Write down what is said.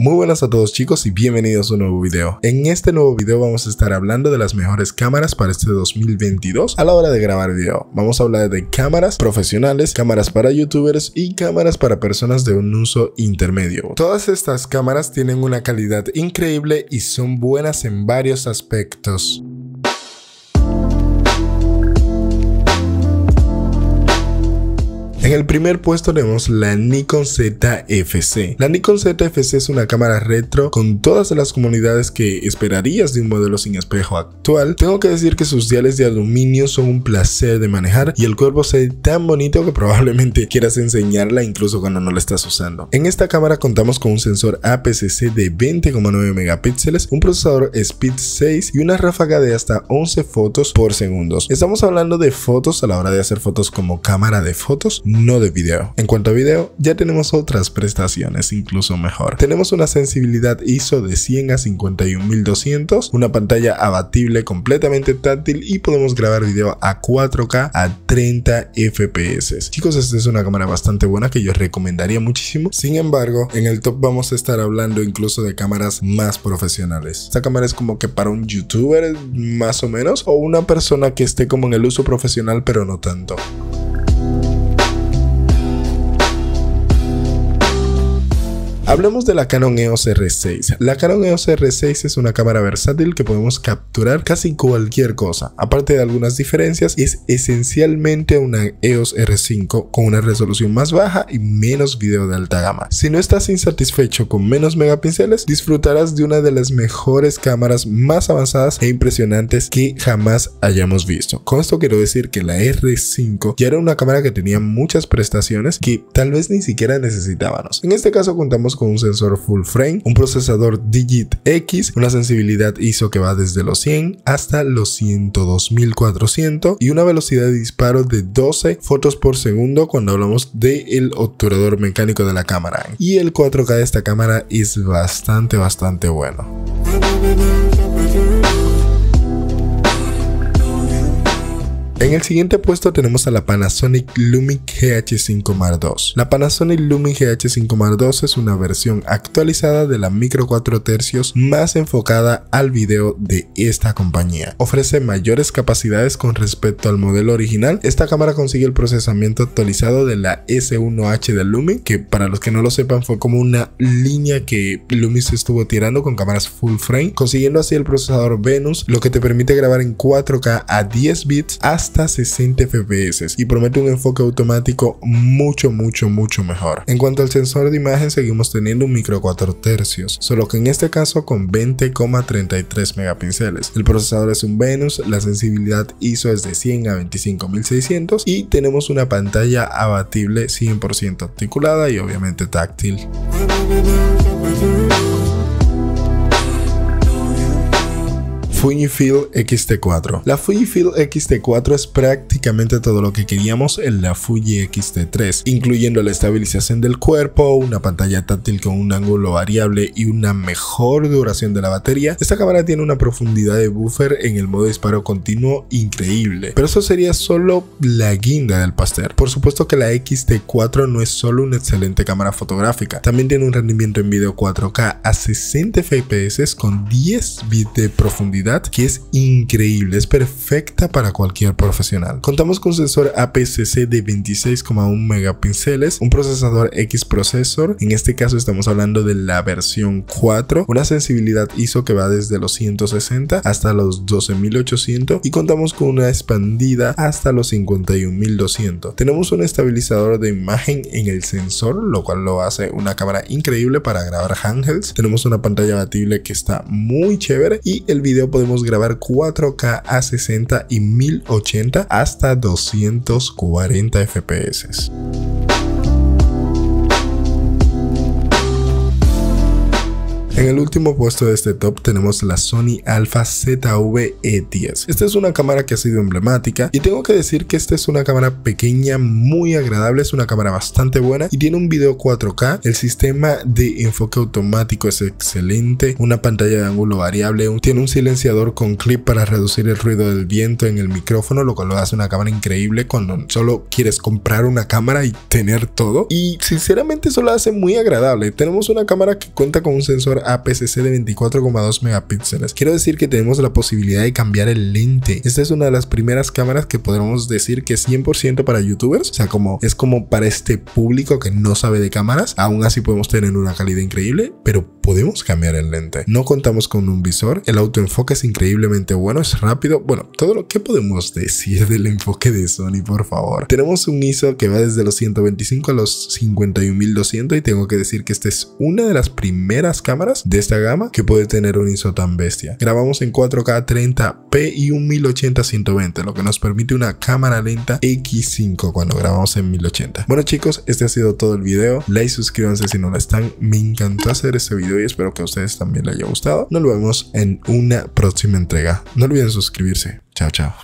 Muy buenas a todos chicos y bienvenidos a un nuevo video. En este nuevo video vamos a estar hablando de las mejores cámaras para este 2022 a la hora de grabar video. Vamos a hablar de cámaras profesionales, cámaras para youtubers y cámaras para personas de un uso intermedio. Todas estas cámaras tienen una calidad increíble y son buenas en varios aspectos. En el primer puesto tenemos la Nikon ZFC. La Nikon ZFC es una cámara retro con todas las comunidades que esperarías de un modelo sin espejo actual. Tengo que decir que sus diales de aluminio son un placer de manejar y el cuerpo se ve tan bonito que probablemente quieras enseñarla incluso cuando no la estás usando. En esta cámara contamos con un sensor aps de 20,9 megapíxeles, un procesador Speed 6 y una ráfaga de hasta 11 fotos por segundo. Estamos hablando de fotos a la hora de hacer fotos como cámara de fotos, no de video. En cuanto a video, ya tenemos otras prestaciones incluso mejor. Tenemos una sensibilidad ISO de 100 a 51200, una pantalla abatible completamente táctil y podemos grabar video a 4K a 30 FPS. Chicos, esta es una cámara bastante buena que yo recomendaría muchísimo. Sin embargo, en el top vamos a estar hablando incluso de cámaras más profesionales. Esta cámara es como que para un youtuber más o menos o una persona que esté como en el uso profesional pero no tanto. Hablemos de la Canon EOS R6. La Canon EOS R6 es una cámara versátil que podemos capturar casi cualquier cosa. Aparte de algunas diferencias, es esencialmente una EOS R5 con una resolución más baja y menos video de alta gama. Si no estás insatisfecho con menos megapíxeles, disfrutarás de una de las mejores cámaras más avanzadas e impresionantes que jamás hayamos visto. Con esto quiero decir que la R5 ya era una cámara que tenía muchas prestaciones que tal vez ni siquiera necesitábamos. En este caso contamos con un sensor full frame, un procesador Digit X, una sensibilidad ISO que va desde los 100 hasta los 102.400 y una velocidad de disparo de 12 fotos por segundo cuando hablamos del el obturador mecánico de la cámara. Y el 4K de esta cámara es bastante, bastante bueno. En el siguiente puesto tenemos a la Panasonic Lumix GH5 Mark II. La Panasonic Lumix GH5 Mark II es una versión actualizada de la micro 4 tercios más enfocada al video de esta compañía. Ofrece mayores capacidades con respecto al modelo original. Esta cámara consigue el procesamiento actualizado de la S1H de Lumix, que para los que no lo sepan fue como una línea que Lumix estuvo tirando con cámaras full frame, consiguiendo así el procesador Venus, lo que te permite grabar en 4K a 10 bits hasta hasta 60 fps y promete un enfoque automático mucho mucho mucho mejor. En cuanto al sensor de imagen seguimos teniendo un micro 4 tercios, solo que en este caso con 20,33 megapíxeles. El procesador es un Venus, la sensibilidad ISO es de 100 a 25600 y tenemos una pantalla abatible 100% articulada y obviamente táctil. Fujifilm X-T4. La Fujifilm X-T4 es prácticamente todo lo que queríamos en la Fuji X-T3, incluyendo la estabilización del cuerpo, una pantalla táctil con un ángulo variable y una mejor duración de la batería. Esta cámara tiene una profundidad de buffer en el modo disparo continuo increíble, pero eso sería solo la guinda del pastel. Por supuesto que la X-T4 no es solo una excelente cámara fotográfica, también tiene un rendimiento en video 4K a 60 fps con 10 bits de profundidad que es increíble, es perfecta para cualquier profesional. Contamos con un sensor APCC de 26,1 megapíxeles, un procesador X Processor, en este caso estamos hablando de la versión 4, una sensibilidad ISO que va desde los 160 hasta los 12800 y contamos con una expandida hasta los 51200. Tenemos un estabilizador de imagen en el sensor, lo cual lo hace una cámara increíble para grabar handhelds. Tenemos una pantalla batible que está muy chévere y el video podemos grabar 4K a 60 y 1080 hasta 240 FPS. En el último puesto de este top tenemos la Sony Alpha ZV-E10. Esta es una cámara que ha sido emblemática y tengo que decir que esta es una cámara pequeña, muy agradable, es una cámara bastante buena y tiene un video 4K. El sistema de enfoque automático es excelente, una pantalla de ángulo variable, tiene un silenciador con clip para reducir el ruido del viento en el micrófono, lo cual lo hace una cámara increíble cuando solo quieres comprar una cámara y tener todo. Y sinceramente eso lo hace muy agradable. Tenemos una cámara que cuenta con un sensor APS-C de 24,2 megapíxeles. Quiero decir que tenemos la posibilidad de cambiar el lente. Esta es una de las primeras cámaras que podremos decir que es 100% para youtubers, o sea, como es como para este público que no sabe de cámaras, aún así podemos tener una calidad increíble, pero podemos cambiar el lente. No contamos con un visor, el autoenfoque es increíblemente bueno, es rápido, bueno, todo lo que podemos decir del enfoque de Sony, por favor. Tenemos un ISO que va desde los 125 a los 51.200 y tengo que decir que esta es una de las primeras cámaras de esta gama que puede tener un ISO tan bestia. Grabamos en 4K 30p y un 1080 120, lo que nos permite una cámara lenta X5 cuando grabamos en 1080. Bueno chicos, este ha sido todo el video. Like, suscríbanse si no lo están. Me encantó hacer este video y espero que a ustedes también les haya gustado. Nos vemos en una próxima entrega. No olviden suscribirse. Chao, chao.